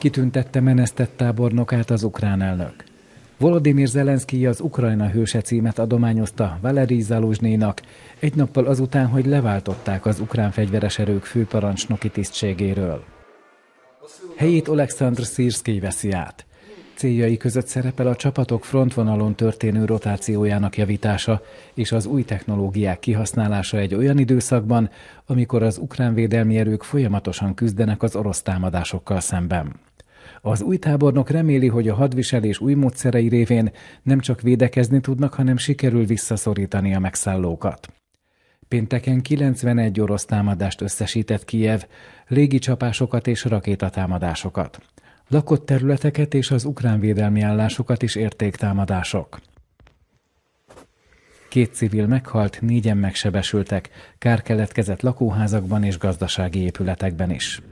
kitüntette menesztett tábornokát az ukrán elnök. Volodymyr Zelenszky az Ukrajna hőse címet adományozta Valerij Zaluzsnénak, egy nappal azután, hogy leváltották az ukrán fegyveres erők főparancsnoki tisztségéről. Helyét Oleksandr Szirszkij veszi át. Céljai között szerepel a csapatok frontvonalon történő rotációjának javítása és az új technológiák kihasználása egy olyan időszakban, amikor az ukrán védelmi erők folyamatosan küzdenek az orosz támadásokkal szemben. Az új tábornok reméli, hogy a hadviselés új módszerei révén nem csak védekezni tudnak, hanem sikerül visszaszorítani a megszállókat. Pénteken 91 orosz támadást összesített Kijev, légicsapásokat és rakétatámadásokat. Lakott területeket és az ukrán védelmi állásokat is érték támadások. Két civil meghalt, négyen megsebesültek, kár keletkezett lakóházakban és gazdasági épületekben is.